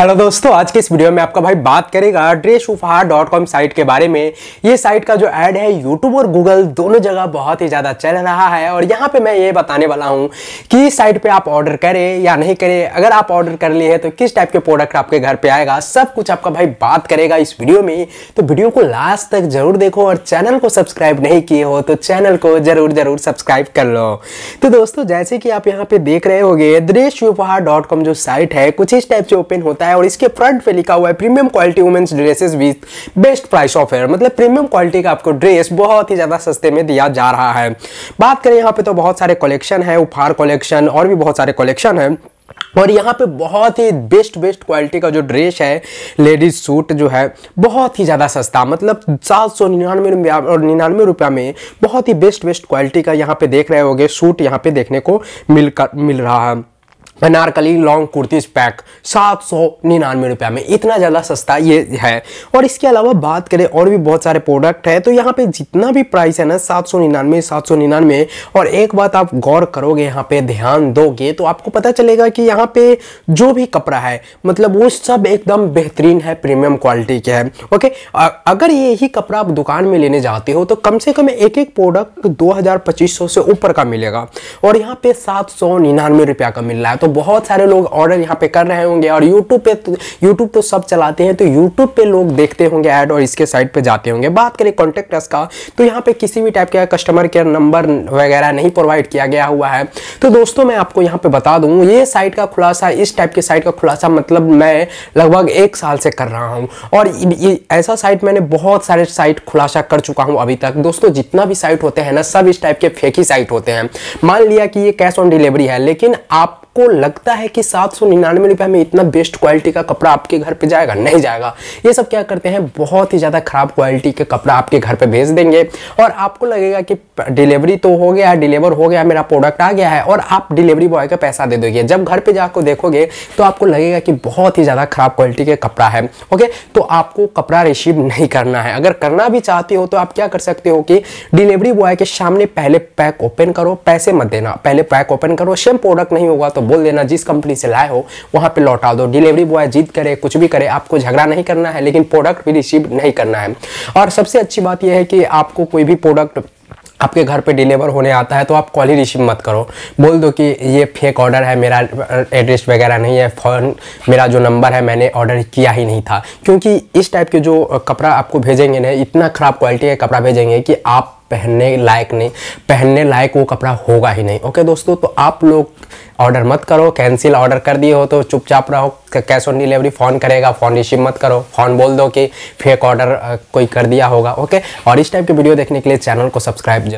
hello दोस्तों आज के इस वीडियो में आपका भाई बात करेगा ड्रेस उपहार डॉट कॉम साइट के बारे में ये साइट का जो ऐड है यूट्यूब और गूगल दोनों जगह बहुत ही ज़्यादा चल रहा है और यहाँ पे मैं ये बताने वाला हूँ कि इस साइट पे आप ऑर्डर करें या नहीं करें अगर आप ऑर्डर कर लिए हैं तो किस टाइप के प्रोडक्ट आपके घर पर आएगा सब कुछ आपका भाई बात करेगा इस वीडियो में तो वीडियो को लास्ट तक जरूर देखो और चैनल को सब्सक्राइब नहीं किए हो तो चैनल को ज़रूर ज़रूर सब्सक्राइब कर लो तो दोस्तों जैसे कि आप यहाँ पर देख रहे हो ड्रेस जो साइट है कुछ इस टाइप से ओपन होता है है और इसके फ्रंट पे लिखा हुआ है premium quality women's dresses with best price offer मतलब प्रीमियम क्वालिटी का आपको ड्रेस बहुत ही ज़्यादा सस्ते में दिया जा रहा है बात करें यहाँ पे तो बहुत सारे कलेक्शन है उपहार कलेक्शन और भी बहुत सारे कलेक्शन है और यहाँ पे बहुत ही बेस्ट बेस्ट क्वालिटी का जो ड्रेस है लेडीज सूट जो है बहुत ही ज़्यादा सस्ता मतलब सात सौ निन्यानवे और निन्यानवे रुपया में बहुत ही बेस्ट बेस्ट क्वालिटी का यहाँ पे देख रहे होगे सूट यहाँ पे देखने को मिल कर मिल रहा है अनारकली लॉन्ग कुर्तीज पैक सात सौ निन्यानवे रुपया में इतना ज़्यादा सस्ता ये है और इसके अलावा बात करें और भी बहुत सारे प्रोडक्ट है तो यहाँ पे जितना भी प्राइस है ना सात सौ निन्यानवे सात सौ निन्यानवे और एक बात आप गौर करोगे यहाँ पे ध्यान दोगे तो आपको पता चलेगा कि यहाँ पे जो भी कपड़ा है मतलब वो सब एकदम बेहतरीन है प्रीमियम क्वालिटी के है ओके अगर ये ही कपड़ा आप दुकान में लेने जाते हो तो कम से कम एक एक प्रोडक्ट दो हज़ार पच्चीस सौ से ऊपर का मिलेगा और यहाँ पे सात सौ निन्यानवे रुपया का मिल रहा है तो बहुत सारे लोग ऑर्डर यहाँ पे कर रहे होंगे और यूट्यूब पे यूट्यूब तो-, तो सब चलाते हैं तो यूट्यूब पे लोग देखते होंगे ऐड और इसके साइट पे जाते होंगे बात करें कॉन्टेक्ट रस का तो यहाँ पे किसी भी टाइप का कस्टमर केयर नंबर वगैरह नहीं प्रोवाइड किया गया हुआ है तो दोस्तों मैं आपको यहाँ पे बता दूँ ये साइट का खुलासा इस टाइप के साइट का खुलासा मतलब मैं लगभग एक साल से कर रहा हूँ और ऐसा साइट मैंने बहुत सारे साइट खुलासा कर चुका हूँ अभी तक दोस्तों जितना भी साइट होते हैं ना सब इस टाइप के फेकी साइट होते हैं मान लिया कि ये कैश ऑन डिलीवरी है लेकिन आप आपको लगता है कि सात सौ निन्यानवे रुपये में इतना बेस्ट क्वालिटी का कपड़ा आपके घर पे जाएगा नहीं जाएगा ये सब क्या करते हैं बहुत ही ज़्यादा ख़राब क्वालिटी के कपड़ा आपके घर पे भेज देंगे और आपको लगेगा कि डिलीवरी तो हो गया डिलीवर हो गया मेरा प्रोडक्ट आ गया है और आप डिलीवरी बॉय का पैसा दे दोगे जब घर पर जाकर देखोगे तो आपको लगेगा कि बहुत ही ज़्यादा ख़राब क्वालिटी का कपड़ा है ओके तो आपको कपड़ा रिसीव नहीं करना है अगर करना भी चाहते हो तो आप क्या कर सकते हो कि डिलीवरी बॉय के सामने पहले पैक ओपन करो पैसे मत देना पहले पैक ओपन करो सेम प्रोडक्ट नहीं होगा तो तो बोल देना जिस कंपनी से लाए हो वहाँ पे लौटा दो डिलीवरी बॉय जीत करे कुछ भी करे आपको झगड़ा नहीं करना है लेकिन प्रोडक्ट भी रिसीव नहीं करना है और सबसे अच्छी बात यह है कि आपको कोई भी प्रोडक्ट आपके घर पे डिलीवर होने आता है तो आप कॉल ही रिसीव मत करो बोल दो कि ये फेक ऑर्डर है मेरा एड्रेस वगैरह नहीं है फ़ोन मेरा जो नंबर है मैंने ऑर्डर किया ही नहीं था क्योंकि इस टाइप के जो कपड़ा आपको भेजेंगे ना इतना ख़राब क्वालिटी का कपड़ा भेजेंगे कि आप पहनने लायक नहीं पहनने लायक वो कपड़ा होगा ही नहीं ओके दोस्तों तो आप लोग ऑर्डर मत करो कैंसिल ऑर्डर कर दिए हो तो चुपचाप रहो कैश ऑन डिलीवरी फ़ोन करेगा फ़ोन रिसीव मत करो फ़ोन बोल दो कि फेक ऑर्डर कोई कर दिया होगा ओके और इस टाइप के वीडियो देखने के लिए चैनल को सब्सक्राइब